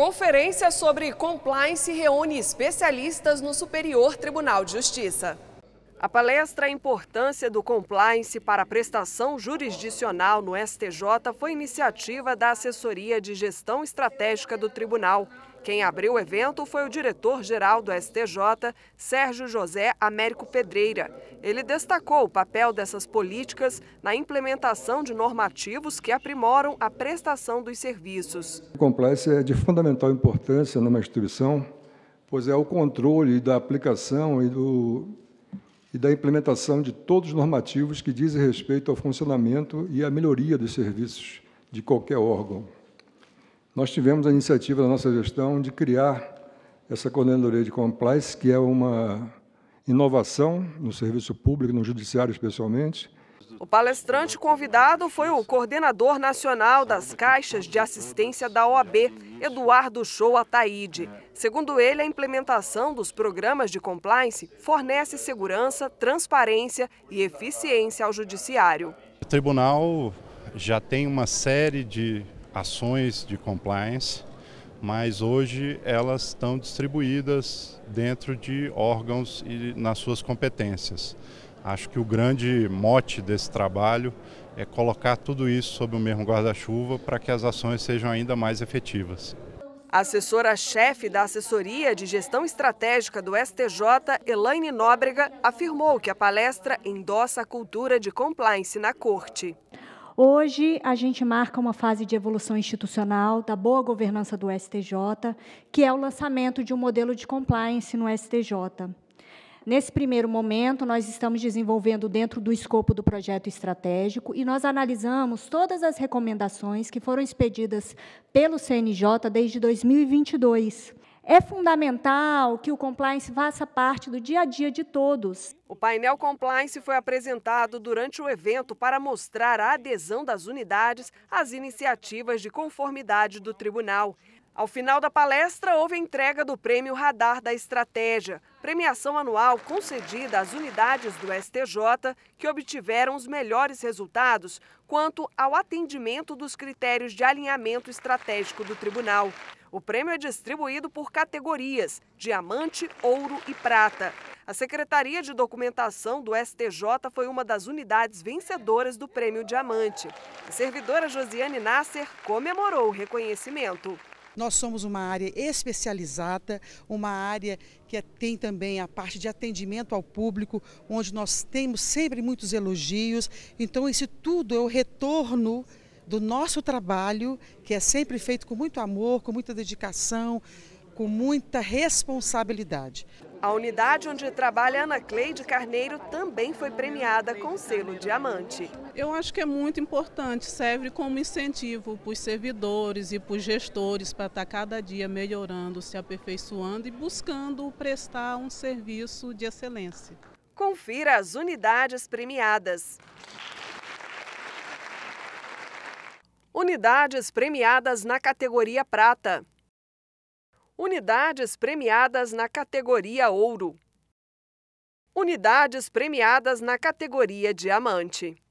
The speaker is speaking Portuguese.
Conferência sobre compliance reúne especialistas no Superior Tribunal de Justiça. A palestra A Importância do Compliance para a Prestação Jurisdicional no STJ foi iniciativa da Assessoria de Gestão Estratégica do Tribunal. Quem abriu o evento foi o diretor-geral do STJ, Sérgio José Américo Pedreira. Ele destacou o papel dessas políticas na implementação de normativos que aprimoram a prestação dos serviços. O compliance é de fundamental importância numa instituição, pois é o controle da aplicação e do e da implementação de todos os normativos que dizem respeito ao funcionamento e à melhoria dos serviços de qualquer órgão. Nós tivemos a iniciativa da nossa gestão de criar essa coordenadoria de compliance, que é uma inovação no serviço público, no judiciário especialmente, o palestrante convidado foi o coordenador nacional das caixas de assistência da OAB, Eduardo Show Ataíde. Segundo ele, a implementação dos programas de compliance fornece segurança, transparência e eficiência ao judiciário. O tribunal já tem uma série de ações de compliance, mas hoje elas estão distribuídas dentro de órgãos e nas suas competências. Acho que o grande mote desse trabalho é colocar tudo isso sob o mesmo guarda-chuva para que as ações sejam ainda mais efetivas. A assessora-chefe da Assessoria de Gestão Estratégica do STJ, Elaine Nóbrega, afirmou que a palestra endossa a cultura de compliance na Corte. Hoje a gente marca uma fase de evolução institucional da boa governança do STJ, que é o lançamento de um modelo de compliance no STJ. Nesse primeiro momento, nós estamos desenvolvendo dentro do escopo do projeto estratégico e nós analisamos todas as recomendações que foram expedidas pelo CNJ desde 2022. É fundamental que o compliance faça parte do dia a dia de todos. O painel compliance foi apresentado durante o evento para mostrar a adesão das unidades às iniciativas de conformidade do tribunal. Ao final da palestra, houve a entrega do Prêmio Radar da Estratégia, premiação anual concedida às unidades do STJ que obtiveram os melhores resultados quanto ao atendimento dos critérios de alinhamento estratégico do tribunal. O prêmio é distribuído por categorias: diamante, ouro e prata. A Secretaria de Documentação do STJ foi uma das unidades vencedoras do Prêmio Diamante. A servidora Josiane Nasser comemorou o reconhecimento. Nós somos uma área especializada, uma área que é, tem também a parte de atendimento ao público, onde nós temos sempre muitos elogios. Então, isso tudo é o retorno do nosso trabalho, que é sempre feito com muito amor, com muita dedicação, com muita responsabilidade. A unidade onde trabalha Ana Cleide Carneiro também foi premiada com selo diamante. Eu acho que é muito importante, serve como incentivo para os servidores e para os gestores para estar tá cada dia melhorando, se aperfeiçoando e buscando prestar um serviço de excelência. Confira as unidades premiadas. Unidades premiadas na categoria prata unidades premiadas na categoria Ouro. Unidades premiadas na categoria Diamante.